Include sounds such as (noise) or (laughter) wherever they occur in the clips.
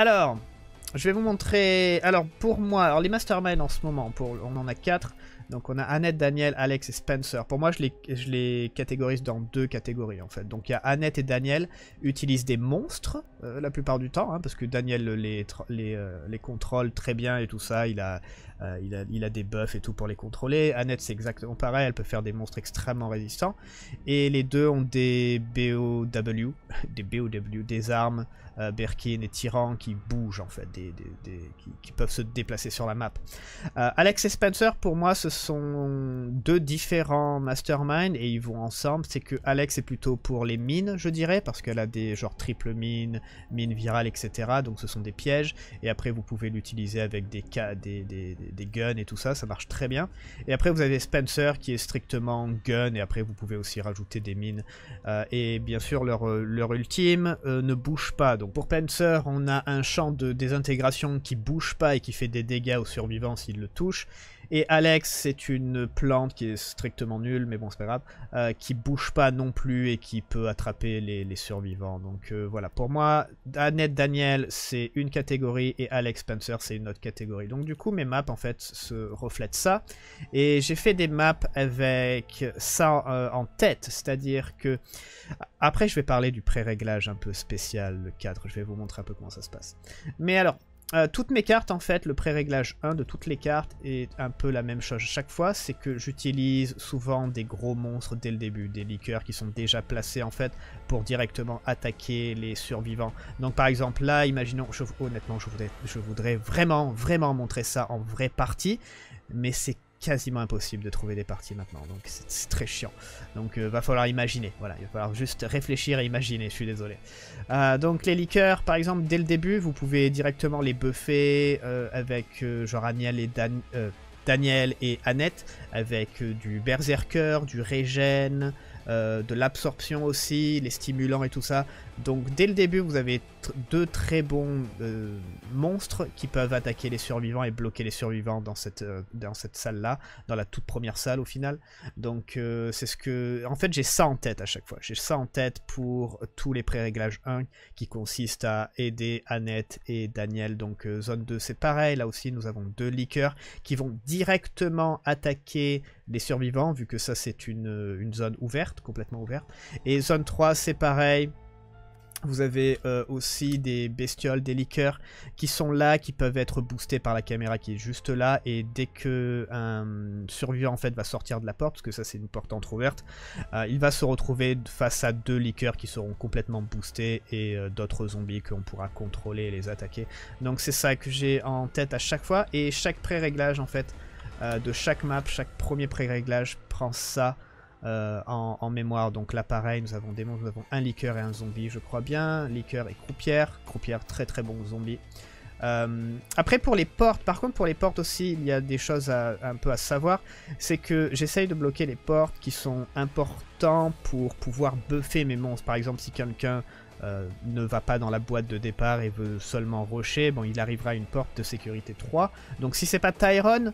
Alors, je vais vous montrer... Alors, pour moi, alors les masterminds en ce moment, pour, on en a 4. Donc on a Annette, Daniel, Alex et Spencer. Pour moi, je les, les catégorise dans deux catégories en fait. Donc il y a Annette et Daniel utilisent des monstres euh, la plupart du temps, hein, parce que Daniel les, euh, les, contrôle très bien et tout ça. Euh, il a, il a, des buffs et tout pour les contrôler. Annette, c'est exactement pareil. Elle peut faire des monstres extrêmement résistants. Et les deux ont des BOW, (laughs) des BOW, des armes. Berkin et Tyran qui bougent en fait, des, qui, peuvent se déplacer sur la map. Alex et Spencer, pour moi, ce sont deux différents masterminds et ils vont ensemble. C'est que Alex est plutôt pour les mines, je dirais, parce qu'elle a des genre triple mines mines virales etc. Donc ce sont des pièges. Et après, vous pouvez l'utiliser avec des, des, des, des, guns et tout ça. Ça marche très bien. Et après, vous avez Spencer qui est strictement gun. Et après, vous pouvez aussi rajouter des mines. Euh, et bien sûr, leur, euh, leur ultime euh, ne bouge pas. Donc pour Spencer, on a un champ de désintégration qui bouge pas et qui fait des dégâts aux survivants s'ils le touchent et Alex, c'est une plante qui est strictement nulle, mais bon, c'est pas grave, euh, qui bouge pas non plus et qui peut attraper les, survivants. Donc euh, voilà, pour moi, Annette Daniel, c'est une catégorie et Alex Spencer, c'est une autre catégorie. Donc du coup, mes maps, en fait, se reflètent ça. Et j'ai fait des maps avec ça euh, en tête, c'est-à-dire que... Après, je vais parler du pré-réglage un peu spécial, le cadre, je vais vous montrer un peu comment ça se passe. Mais alors, euh, toutes mes cartes, en fait, le pré-réglage 1 de toutes les cartes est un peu la même chose chaque fois. C'est que j'utilise souvent des gros monstres dès le début, des liqueurs qui sont déjà placés, en fait, pour directement attaquer les survivants. Donc, par exemple, là, imaginons, honnêtement, je voudrais, je voudrais vraiment, vraiment montrer ça en vraie partie, mais c'est quasiment impossible de trouver des parties maintenant, donc c'est très chiant. Donc euh, va falloir imaginer, voilà, il va falloir juste réfléchir et imaginer, je suis désolé. Euh, donc les liqueurs, par exemple, dès le début, vous pouvez directement les buffer euh, avec genre et Daniel et Annette, avec du Berserker, du Régène, de l'absorption aussi, les stimulants et tout ça. Donc dès le début, vous avez deux très bons euh, monstres qui peuvent attaquer les survivants et bloquer les survivants dans cette, euh, dans cette salle-là, dans la toute première salle au final. Donc euh, c'est ce que... En fait j'ai ça en tête à chaque fois. J'ai ça en tête pour tous les pré-réglages 1 qui consistent à aider Annette et Daniel. Donc zone 2 c'est pareil, là aussi nous avons deux liqueurs qui vont directement attaquer les survivants vu que ça c'est une, une zone ouverte, complètement ouverte. Et zone 3 c'est pareil. Vous avez euh, aussi des bestioles, des liqueurs qui sont là, qui peuvent être boostés par la caméra qui est juste là. Et dès que un survivant en fait va sortir de la porte, parce que ça c'est une porte entrouverte, euh, il va se retrouver face à deux liqueurs qui seront complètement boostés et euh, d'autres zombies qu'on pourra contrôler et les attaquer. Donc c'est ça que j'ai en tête à chaque fois. Et chaque pré-réglage en fait de chaque map, chaque premier pré-réglage prend ça euh, en, mémoire. Donc là, pareil, nous avons des monstres, nous avons un liqueur et un zombie, je crois bien. Liqueur et croupière. Croupière, très très bon zombie. Euh, après, pour les portes, par contre, pour les portes aussi, il y a des choses un peu à savoir. C'est que j'essaye de bloquer les portes qui sont importantes pour pouvoir buffer mes monstres. Par exemple, si quelqu'un euh, ne va pas dans la boîte de départ et veut seulement rocher, bon, il arrivera une porte de sécurité 3. Donc si c'est pas Tyrone,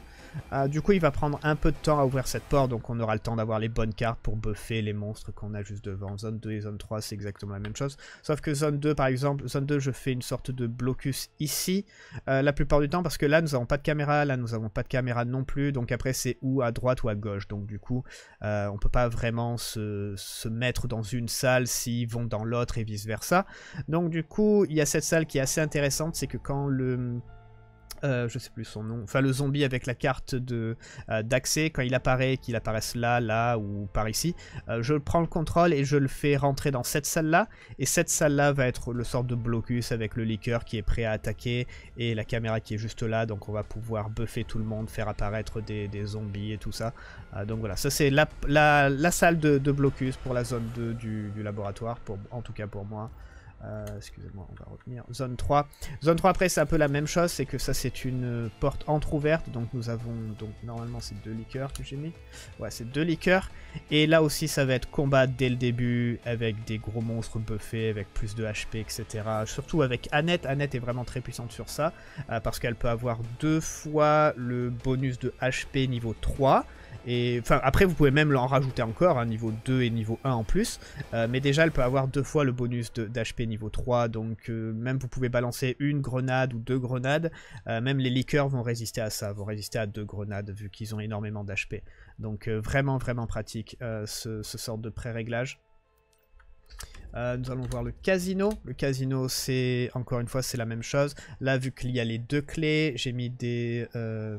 euh, du coup, il va prendre un peu de temps à ouvrir cette porte, donc on aura le temps d'avoir les bonnes cartes pour buffer les monstres qu'on a juste devant. Zone 2 et zone 3, c'est exactement la même chose. Sauf que zone 2, par exemple, zone 2, je fais une sorte de blocus ici, euh, la plupart du temps, parce que là, nous n'avons pas de caméra, là, nous n'avons pas de caméra non plus, donc après, c'est ou à droite ou à gauche. Donc du coup, euh, on peut pas vraiment se, se mettre dans une salle s'ils vont dans l'autre et vice-versa. Donc du coup, il y a cette salle qui est assez intéressante, c'est que quand le euh, je sais plus son nom, enfin le zombie avec la carte de euh, d'accès, quand il apparaît, qu'il apparaisse là, là ou par ici, euh, je prends le contrôle et je le fais rentrer dans cette salle-là, et cette salle-là va être le sort de blocus avec le liqueur qui est prêt à attaquer, et la caméra qui est juste là, donc on va pouvoir buffer tout le monde, faire apparaître des, zombies et tout ça. donc voilà, ça c'est la, la, salle de, blocus pour la zone 2 du, du laboratoire, pour, en tout cas pour moi. Euh, excusez-moi, on va revenir. Zone 3. Zone 3, après, c'est un peu la même chose. C'est que ça, c'est une euh, porte entrouverte. Donc, nous avons. Donc, normalement, c'est deux liqueurs que j'ai mis. Ouais, c'est deux liqueurs. Et là aussi, ça va être combat dès le début. Avec des gros monstres buffés. Avec plus de HP, etc. Surtout avec Annette. Annette est vraiment très puissante sur ça. Euh, parce qu'elle peut avoir deux fois le bonus de HP niveau 3 enfin, après, vous pouvez même l'en rajouter encore, à hein, niveau 2 et niveau 1 en plus. Euh, mais déjà, elle peut avoir deux fois le bonus d'HP niveau 3. Donc, euh, même vous pouvez balancer une grenade ou deux grenades. Euh, même les liqueurs vont résister à ça, vont résister à deux grenades vu qu'ils ont énormément d'HP. Donc, vraiment, vraiment pratique ce, ce sorte de pré-réglage. nous allons voir le casino. Le casino, c'est encore une fois, c'est la même chose. Là, vu qu'il y a les deux clés, j'ai mis des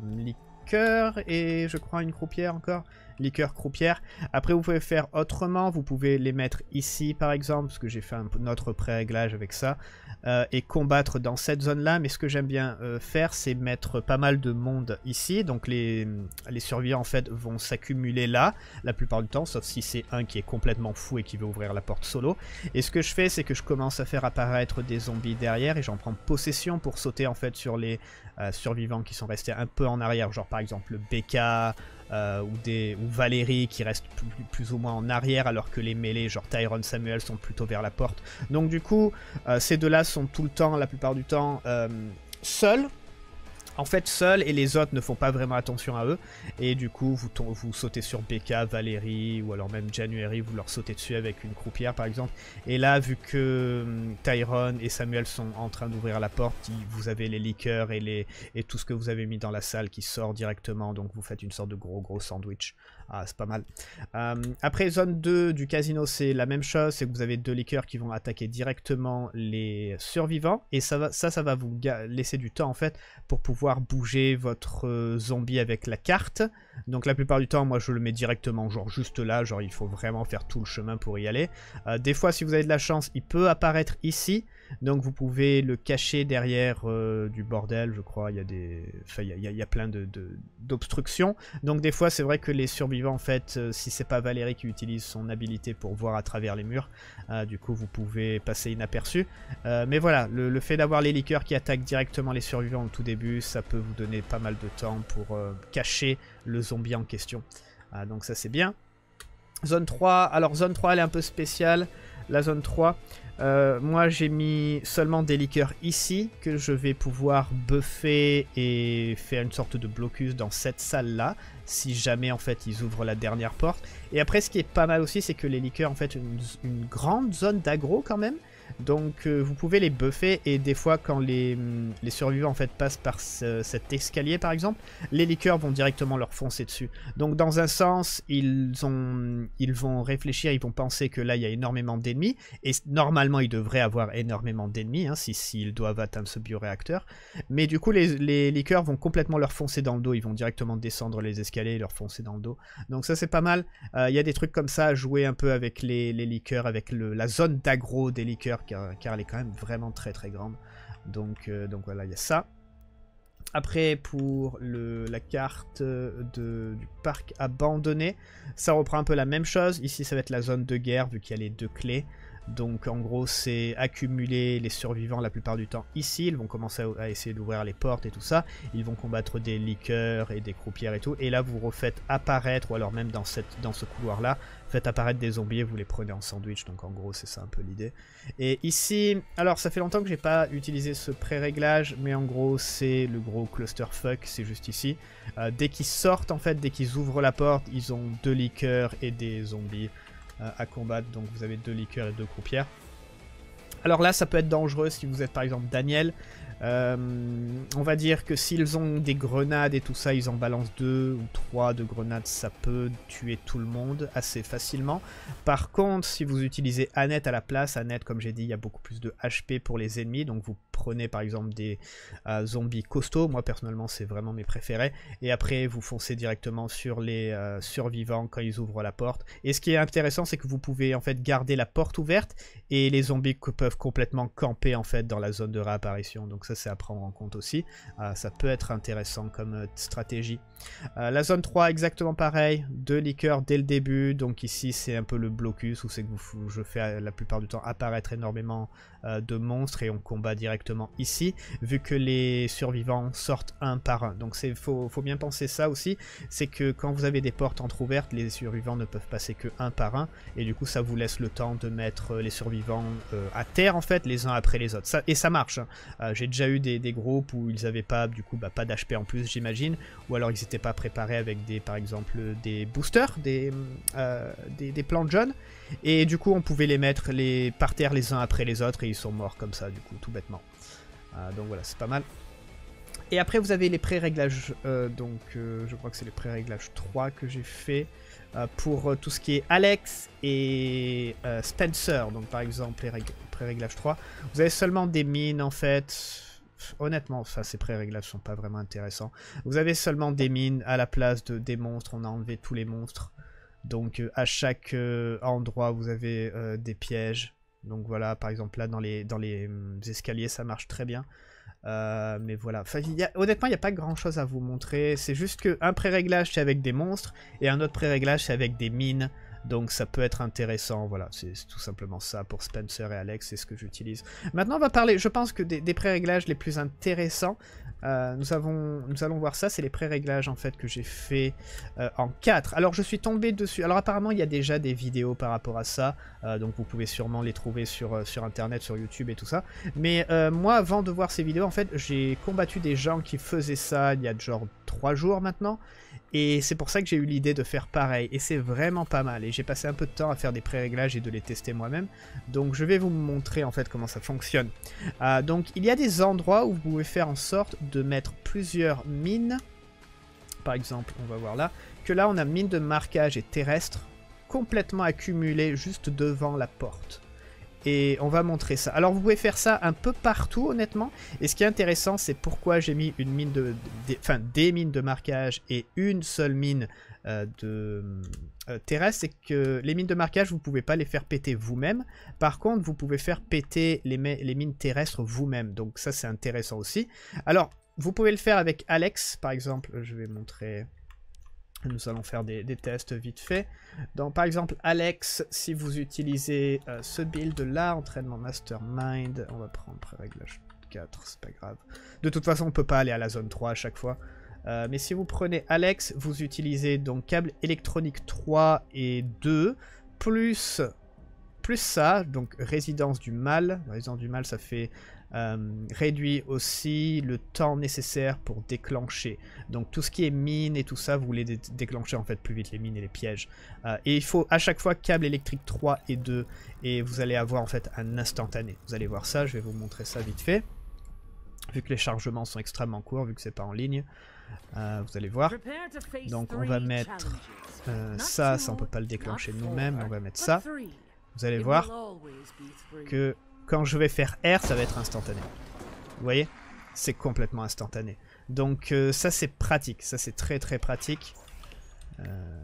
liqueurs cœur et je crois une croupière encore liqueur croupière. Après, vous pouvez faire autrement. Vous pouvez les mettre ici, par exemple, parce que j'ai fait un autre pré-réglage avec ça. Euh, et combattre dans cette zone-là. Mais ce que j'aime bien euh, faire, c'est mettre pas mal de monde ici. Donc les, les survivants, en fait, vont s'accumuler là, la plupart du temps, sauf si c'est un qui est complètement fou et qui veut ouvrir la porte solo. Et ce que je fais, c'est que je commence à faire apparaître des zombies derrière et j'en prends possession pour sauter, en fait, sur les euh, survivants qui sont restés un peu en arrière. Genre, par exemple, le BK, euh, ou, des, ou Valérie qui reste plus, ou moins en arrière alors que les mêlés genre Tyron Samuel sont plutôt vers la porte. Donc du coup, euh, ces deux-là sont tout le temps, la plupart du temps, euh, seuls en fait seul, et les autres ne font pas vraiment attention à eux. Et du coup, vous, vous sautez sur Becca, Valérie ou alors même January, vous leur sautez dessus avec une croupière par exemple. Et là, vu que hum, Tyron et Samuel sont en train d'ouvrir la porte, vous avez les liqueurs et, les, et tout ce que vous avez mis dans la salle qui sort directement. Donc vous faites une sorte de gros gros sandwich. Ah, c'est pas mal. Euh, après, zone 2 du casino, c'est la même chose. C'est que vous avez deux liqueurs qui vont attaquer directement les survivants. Et ça, va, ça, ça va vous laisser du temps, en fait, pour pouvoir bouger votre euh, zombie avec la carte. Donc, la plupart du temps, moi, je le mets directement, genre, juste là. Genre, il faut vraiment faire tout le chemin pour y aller. Euh, des fois, si vous avez de la chance, il peut apparaître ici. Donc, vous pouvez le cacher derrière du bordel, je crois. Il y a des... il y a, plein d'obstructions. De, Donc, des fois, c'est vrai que les survivants en fait, euh, si c'est pas Valérie qui utilise son habilité pour voir à travers les murs, euh, du coup vous pouvez passer inaperçu. Euh, mais voilà, le, le fait d'avoir les liqueurs qui attaquent directement les survivants au tout début, ça peut vous donner pas mal de temps pour cacher le zombie en question. Ah, donc ça c'est bien. Zone 3, alors zone 3 elle est un peu spéciale, la zone 3. Euh, moi, j'ai mis seulement des liqueurs ici, que je vais pouvoir buffer et faire une sorte de blocus dans cette salle-là, si jamais, en fait, ils ouvrent la dernière porte. Et après, ce qui est pas mal aussi, c'est que les liqueurs, en fait, une, grande zone d'aggro, quand même. Donc euh, vous pouvez les buffer et des fois quand les, hum, survivants en fait passent par cet escalier par exemple, les liqueurs vont directement leur foncer dessus. Donc dans un sens, ils, ont, ils vont réfléchir, ils vont penser que là il y a énormément d'ennemis et normalement ils devraient avoir énormément d'ennemis hein, s'ils doivent atteindre ce bioreacteur. Mais du coup les, liqueurs vont complètement leur foncer dans le dos, ils vont directement descendre les escaliers et leur foncer dans le dos. Donc ça c'est pas mal, euh, il y a des trucs comme ça à jouer un peu avec les, liqueurs, avec la zone d'aggro des liqueurs car, elle est quand même vraiment très très grande. Donc, euh, donc voilà, il y a ça. Après, pour le, la carte euh, du parc abandonné, ça reprend un peu la même chose. Ici, ça va être la zone de guerre, vu qu'il y a les deux clés. Donc en gros, c'est accumuler les survivants la plupart du temps ici. Ils vont commencer à, essayer d'ouvrir les portes et tout ça. Ils vont combattre des liqueurs et des croupières et tout. Et là, vous refaites apparaître, ou alors même dans, cette, dans ce couloir-là, faites apparaître des zombies et vous les prenez en sandwich, donc en gros c'est ça un peu l'idée. Et ici, alors ça fait longtemps que j'ai pas utilisé ce pré-réglage, mais en gros c'est le gros clusterfuck, c'est juste ici. Euh, dès qu'ils sortent en fait, dès qu'ils ouvrent la porte, ils ont deux liqueurs et des zombies euh, à combattre, donc vous avez deux liqueurs et deux croupières. Alors là, ça peut être dangereux si vous êtes par exemple Daniel, euh, on va dire que s'ils ont des grenades et tout ça, ils en balancent deux ou trois de grenades, ça peut tuer tout le monde assez facilement. Par contre, si vous utilisez Annette à la place, Annette, comme j'ai dit, il y a beaucoup plus de HP pour les ennemis, donc vous prenez par exemple des euh, zombies costauds, moi personnellement c'est vraiment mes préférés, et après vous foncez directement sur les euh, survivants quand ils ouvrent la porte. Et ce qui est intéressant c'est que vous pouvez en fait garder la porte ouverte et les zombies peuvent complètement camper en fait dans la zone de réapparition, donc ça c'est à prendre en compte aussi, euh, ça peut être intéressant comme stratégie. la zone 3 exactement pareil, deux liqueurs dès le début, donc ici c'est un peu le blocus où c'est que je fais la plupart du temps apparaître énormément de monstres et on combat directement ici, vu que les survivants sortent un par un. Donc c'est faut, faut, bien penser ça aussi, c'est que quand vous avez des portes ouvertes les survivants ne peuvent passer que un par un, et du coup ça vous laisse le temps de mettre euh, les survivants euh, à terre en fait, les uns après les autres. Ça, et ça marche. Hein. Euh, j'ai déjà eu des, groupes où ils n'avaient pas du coup bah, pas d'HP en plus j'imagine, ou alors ils n'étaient pas préparés avec des par exemple des boosters, des, des, plans et du coup on pouvait les mettre les, par terre les uns après les autres et ils sont morts comme ça du coup tout bêtement. Ah, donc voilà, c'est pas mal. Et après, vous avez les pré-réglages. Euh, donc, euh, je crois que c'est les pré-réglages 3 que j'ai fait euh, pour tout ce qui est Alex et Spencer. Donc, par exemple, les pré-réglages 3. Vous avez seulement des mines, en fait. Honnêtement, ça, ces pré-réglages sont pas vraiment intéressants. Vous avez seulement des mines à la place de des monstres. On a enlevé tous les monstres. Donc, à chaque endroit, vous avez des pièges. Donc voilà, par exemple là dans les, dans les hum, escaliers ça marche très bien. Euh, mais voilà, honnêtement il n'y a pas grand chose à vous montrer, c'est juste qu'un pré-réglage c'est avec des monstres et un autre pré-réglage c'est avec des mines. Donc ça peut être intéressant, voilà, c'est tout simplement ça pour Spencer et Alex, c'est ce que j'utilise. Maintenant on va parler, je pense que des, des pré-réglages les plus intéressants, euh, nous, avons, nous allons voir ça, c'est les pré-réglages en fait que j'ai fait euh, en 4. Alors je suis tombé dessus, alors apparemment il y a déjà des vidéos par rapport à ça, euh, donc vous pouvez sûrement les trouver sur, sur internet, sur YouTube et tout ça. Mais moi avant de voir ces vidéos en fait j'ai combattu des gens qui faisaient ça il y a genre 3 jours maintenant. Et c'est pour ça que j'ai eu l'idée de faire pareil. Et c'est vraiment pas mal. Et j'ai passé un peu de temps à faire des pré-réglages et de les tester moi-même. Donc je vais vous montrer en fait comment ça fonctionne. Euh, donc il y a des endroits où vous pouvez faire en sorte de mettre plusieurs mines. Par exemple, on va voir là. Que là on a mine de marquage et terrestre complètement accumulées juste devant la porte et on va montrer ça. Alors vous pouvez faire ça un peu partout honnêtement, et ce qui est intéressant c'est pourquoi j'ai mis une mine de, enfin des mines de marquage et une seule mine euh, de euh, terrestre, c'est que les mines de marquage vous ne pouvez pas les faire péter vous-même, par contre vous pouvez faire péter les mines terrestres vous-même, donc ça c'est intéressant aussi. Alors vous pouvez le faire avec Alex par exemple, je vais montrer... Nous allons faire des, tests vite fait. Donc par exemple Alex, si vous utilisez euh, ce build là, entraînement mastermind, on va prendre réglage 4, c'est pas grave. De toute façon on peut pas aller à la zone 3 à chaque fois. Euh, mais si vous prenez Alex, vous utilisez donc câble électronique 3 et 2, plus, plus ça, donc résidence du mal. Résidence du mal ça fait euh, réduit aussi le temps nécessaire pour déclencher. Donc tout ce qui est mine et tout ça, vous voulez déclencher en fait plus vite les mines et les pièges. Euh, et il faut à chaque fois câble électrique 3 et 2 et vous allez avoir en fait un instantané. Vous allez voir ça, je vais vous montrer ça vite fait. Vu que les chargements sont extrêmement courts, vu que c'est pas en ligne, euh, vous allez voir. Donc on va mettre ça, ça on peut pas le déclencher nous-mêmes, on va mettre ça. Vous allez voir que quand je vais faire R, ça va être instantané. Vous voyez C'est complètement instantané. Donc euh, ça c'est pratique, ça c'est très très pratique. Euh...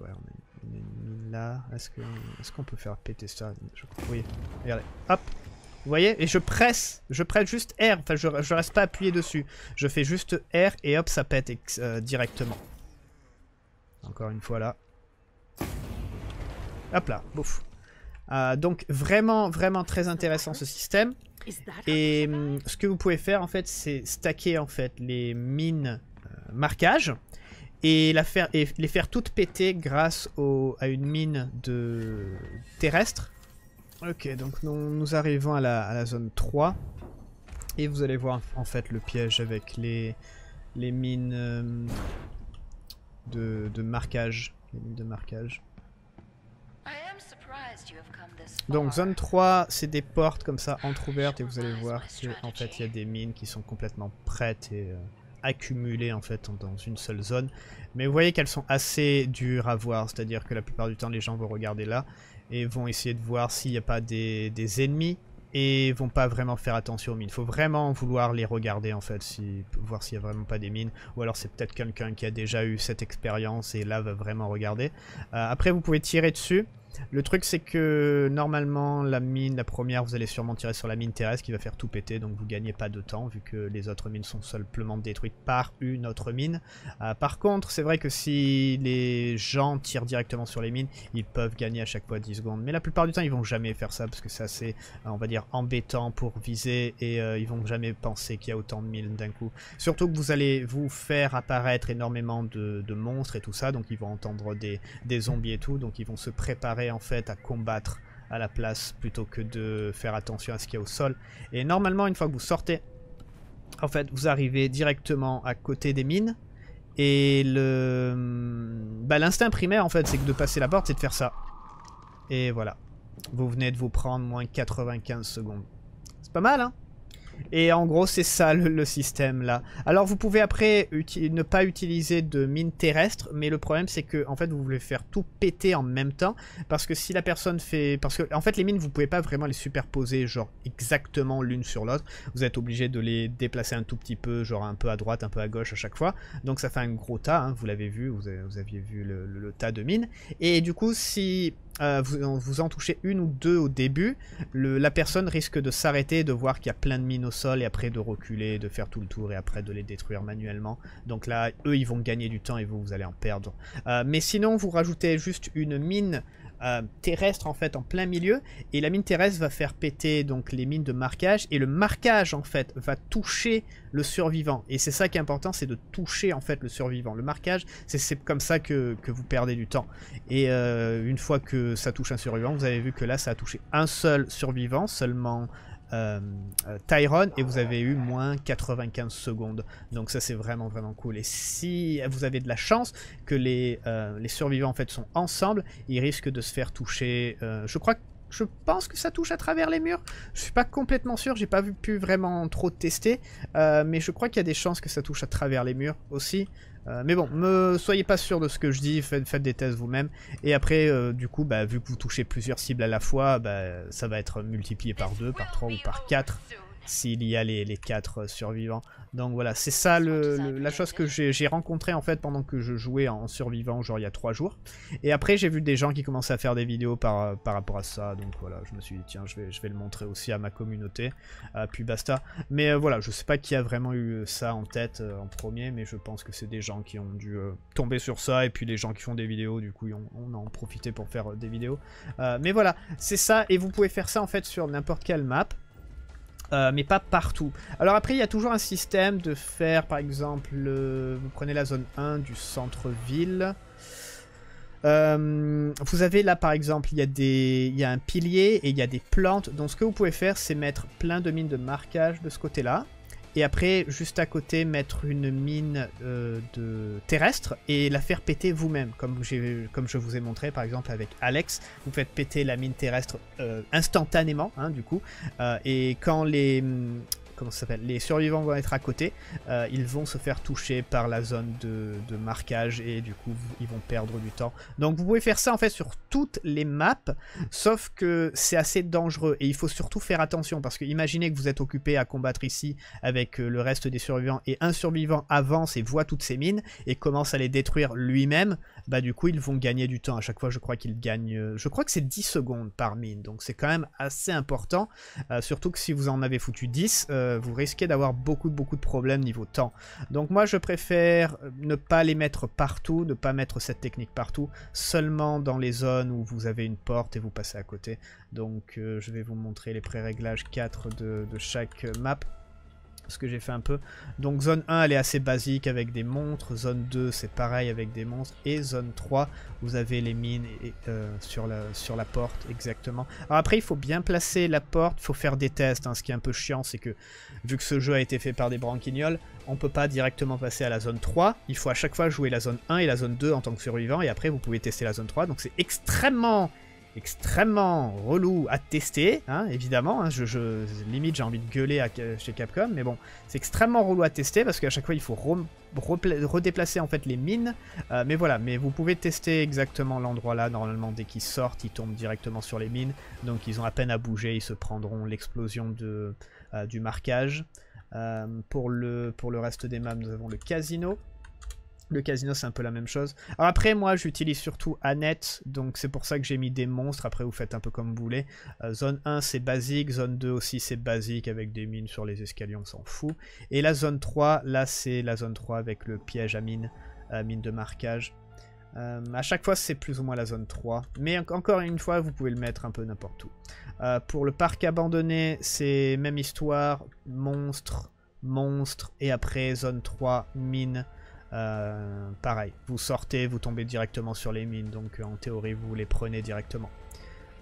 Ouais, on là. Est-ce qu'on peut faire péter ça Oui, regardez. Hop Vous voyez Et je presse, je presse juste R, enfin je, je reste pas appuyé dessus. Je fais juste R et hop ça pète euh, directement. Encore une fois là. Hop là, bouf euh, donc vraiment, vraiment très intéressant ce système. Et hum, ce que vous pouvez faire en fait, c'est stacker en fait les mines euh, marquages et, la faire, les faire toutes péter grâce à une mine de terrestre. Ok, donc nous, arrivons à la, zone 3. Et vous allez voir en fait le piège avec les, les mines hum, de, de marquage. Les mines de marquage. Donc zone 3, c'est des portes comme ça entrouvertes et vous allez voir en fait il y a des mines qui sont complètement prêtes et euh, accumulées en fait dans une seule zone. Mais vous voyez qu'elles sont assez dures à voir, c'est-à-dire que la plupart du temps les gens vont regarder là et vont essayer de voir s'il n'y a pas des, ennemis et vont pas vraiment faire attention aux mines. Il faut vraiment vouloir les regarder en fait, si, voir s'il n'y a vraiment pas des mines. Ou alors c'est peut-être quelqu'un qui a déjà eu cette expérience et là va vraiment regarder. Euh, après vous pouvez tirer dessus le truc c'est que normalement la mine, la première, vous allez sûrement tirer sur la mine terrestre qui va faire tout péter, donc vous gagnez pas de temps vu que les autres mines sont simplement détruites par une autre mine. Euh, par contre, c'est vrai que si les gens tirent directement sur les mines, ils peuvent gagner à chaque fois 10 secondes. Mais la plupart du temps, ils vont jamais faire ça parce que ça c'est euh, on va dire, embêtant pour viser et euh, ils vont jamais penser qu'il y a autant de mines d'un coup. Surtout que vous allez vous faire apparaître énormément de, monstres et tout ça, donc ils vont entendre des zombies et tout, donc ils vont se préparer en fait à combattre à la place plutôt que de faire attention à ce qu'il y a au sol. Et normalement, une fois que vous sortez, en fait, vous arrivez directement à côté des mines. Et le, bah, l'instinct primaire, en fait, c'est que de passer la porte, c'est de faire ça. Et voilà. Vous venez de vous prendre moins 95 secondes. C'est pas mal, hein et en gros, c'est ça le, système là. Alors, vous pouvez après ne pas utiliser de mines terrestres. mais le problème c'est que en fait, vous voulez faire tout péter en même temps parce que si la personne fait, parce que en fait, les mines vous pouvez pas vraiment les superposer genre exactement l'une sur l'autre. Vous êtes obligé de les déplacer un tout petit peu, genre un peu à droite, un peu à gauche à chaque fois. Donc ça fait un gros tas. Hein, vous l'avez vu, vous, aviez vu le tas de mines. Et du coup, si euh, vous, en touchez une ou deux au début, la personne risque de s'arrêter, de voir qu'il y a plein de mines au sol et après de reculer, de faire tout le tour et après de les détruire manuellement. Donc là, eux, ils vont gagner du temps et vous, vous allez en perdre. Euh, mais sinon, vous rajoutez juste une mine euh, terrestre en fait en plein milieu et la mine terrestre va faire péter donc les mines de marquage et le marquage en fait va toucher le survivant et c'est ça qui est important c'est de toucher en fait le survivant le marquage c'est comme ça que, vous perdez du temps et euh, une fois que ça touche un survivant vous avez vu que là ça a touché un seul survivant seulement euh, euh, Tyrone et vous avez eu moins 95 secondes. Donc ça c'est vraiment vraiment cool. Et si vous avez de la chance que les, euh, les survivants en fait sont ensemble, ils risquent de se faire toucher. je crois que je pense que ça touche à travers les murs. Je suis pas complètement sûr, j'ai pas pu vraiment trop tester, mais je crois qu'il y a des chances que ça touche à travers les murs aussi. Euh, mais bon, ne soyez pas sûr de ce que je dis, faites, des tests vous-même. Et après, euh, du coup, bah, vu que vous touchez plusieurs cibles à la fois, bah, ça va être multiplié par 2, par 3 ou par 4 s'il y a les, les, quatre euh, survivants. Donc voilà, c'est ça la chose que j'ai rencontré en fait pendant que je jouais en survivant, genre il y a trois jours. Et après, j'ai vu des gens qui commençaient à faire des vidéos par, euh, par rapport à ça. Donc voilà, je me suis dit, tiens, je vais, je vais le montrer aussi à ma communauté. puis basta. Mais euh, voilà, je sais pas qui a vraiment eu ça en tête en premier, mais je pense que c'est des gens qui ont dû tomber sur ça. Et puis les gens qui font des vidéos, du coup, on, en profité pour faire des vidéos. mais voilà, c'est ça. Et vous pouvez faire ça en fait sur n'importe quelle map. Euh, mais pas partout. Alors après, il y a toujours un système de faire, par exemple, vous prenez la zone 1 du centre-ville. Euh, vous avez là, par exemple, il y, des, il y a un pilier et il y a des plantes. Donc ce que vous pouvez faire, c'est mettre plein de mines de marquage de ce côté-là et après, juste à côté, mettre une mine euh, de terrestre et la faire péter vous-même. Comme, comme je vous ai montré, par exemple, avec Alex, vous faites péter la mine terrestre euh, instantanément, hein, du coup. Euh, et quand les, comment s'appelle Les survivants vont être à côté. Euh, ils vont se faire toucher par la zone de, marquage et du coup ils vont perdre du temps. Donc vous pouvez faire ça en fait sur toutes les maps, sauf que c'est assez dangereux et il faut surtout faire attention parce que imaginez que vous êtes occupé à combattre ici avec euh, le reste des survivants et un survivant avance et voit toutes ces mines et commence à les détruire lui-même. Bah du coup ils vont gagner du temps. À chaque fois je crois qu'ils gagnent, euh, je crois que c'est 10 secondes par mine, donc c'est quand même assez important. surtout que si vous en avez foutu 10. Euh, vous risquez d'avoir beaucoup, beaucoup de problèmes niveau temps. Donc moi, je préfère euh, ne pas les mettre partout, ne pas mettre cette technique partout, seulement dans les zones où vous avez une porte et vous passez à côté. Donc euh, je vais vous montrer les pré-réglages 4 de chaque map. Ce que j'ai fait un peu. Donc zone 1, elle est assez basique avec des montres, zone 2, c'est pareil avec des montres, et zone 3, vous avez les mines euh, sur, la, porte, exactement. Alors après, il faut bien placer la porte, il faut faire des tests, hein. ce qui est un peu chiant, c'est que vu que ce jeu a été fait par des branquignols, on peut pas directement passer à la zone 3, il faut à chaque fois jouer la zone 1 et la zone 2 en tant que survivant, et après vous pouvez tester la zone 3, donc c'est extrêmement extrêmement relou à tester, hein, évidemment. Hein. je, limite, j'ai envie de gueuler chez Capcom, mais bon, c'est extrêmement relou à tester parce qu'à chaque fois, il faut redéplacer en fait les mines. Euh, mais voilà, mais vous pouvez tester exactement l'endroit là. Normalement, dès qu'ils sortent, ils tombent directement sur les mines, donc ils ont à peine à bouger, ils se prendront l'explosion euh, du marquage. Euh, pour, le, pour le reste des maps, nous avons le casino. Le casino, c'est un peu la même chose. Alors après, moi, j'utilise surtout Annette, donc c'est pour ça que j'ai mis des monstres. Après, vous faites un peu comme vous voulez. Euh, zone 1, c'est basique. Zone 2 aussi, c'est basique, avec des mines sur les escaliers, on s'en fout. Et la zone 3, là, c'est la zone 3 avec le piège à mine, euh, mine de marquage. Euh, à chaque fois, c'est plus ou moins la zone 3. Mais encore une fois, vous pouvez le mettre un peu n'importe où. pour le parc abandonné, c'est même histoire. Monstre, monstre, et après zone 3, mine, euh, pareil, vous sortez, vous tombez directement sur les mines, donc euh, en théorie vous les prenez directement.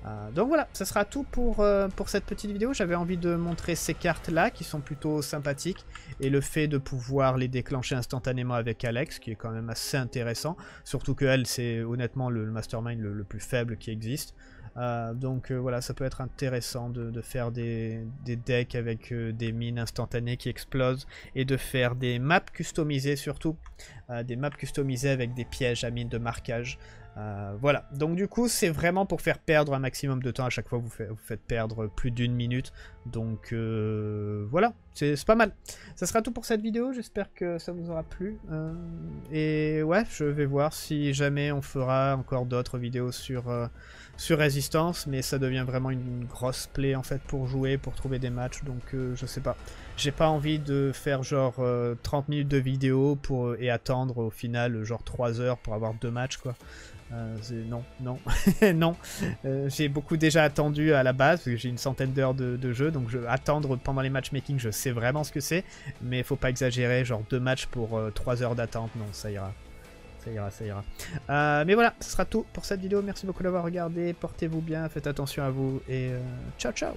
Euh, donc voilà, ce sera tout pour, pour cette petite vidéo. J'avais envie de montrer ces cartes-là, qui sont plutôt sympathiques, et le fait de pouvoir les déclencher instantanément avec Alex, qui est quand même assez intéressant, surtout que elle, c'est honnêtement le, mastermind le plus faible qui existe. Euh, donc euh, voilà, ça peut être intéressant de, faire des, decks avec euh, des mines instantanées qui explosent et de faire des maps customisées surtout, des maps customisées avec des pièges à mines de marquage. voilà, donc du coup c'est vraiment pour faire perdre un maximum de temps, à chaque fois vous, vous faites perdre plus d'une minute, donc voilà, c'est pas mal. Ça sera tout pour cette vidéo, j'espère que ça vous aura plu, et ouais, je vais voir si jamais on fera encore d'autres vidéos sur sur résistance, mais ça devient vraiment une, grosse plaie en fait pour jouer, pour trouver des matchs, donc euh, je sais pas. J'ai pas envie de faire genre 30 euh, minutes de vidéo pour, euh, et attendre au final genre 3 heures pour avoir deux matchs quoi. non, non, (laughs) non. j'ai beaucoup déjà attendu à la base, que j'ai une centaine d'heures de, jeu, donc je, attendre pendant les matchmaking, je sais vraiment ce que c'est, mais faut pas exagérer, genre deux matchs pour trois heures d'attente, non, ça ira ça ira, ça ira. Euh, mais voilà, ce sera tout pour cette vidéo. Merci beaucoup d'avoir regardé. Portez-vous bien, faites attention à vous et euh, ciao ciao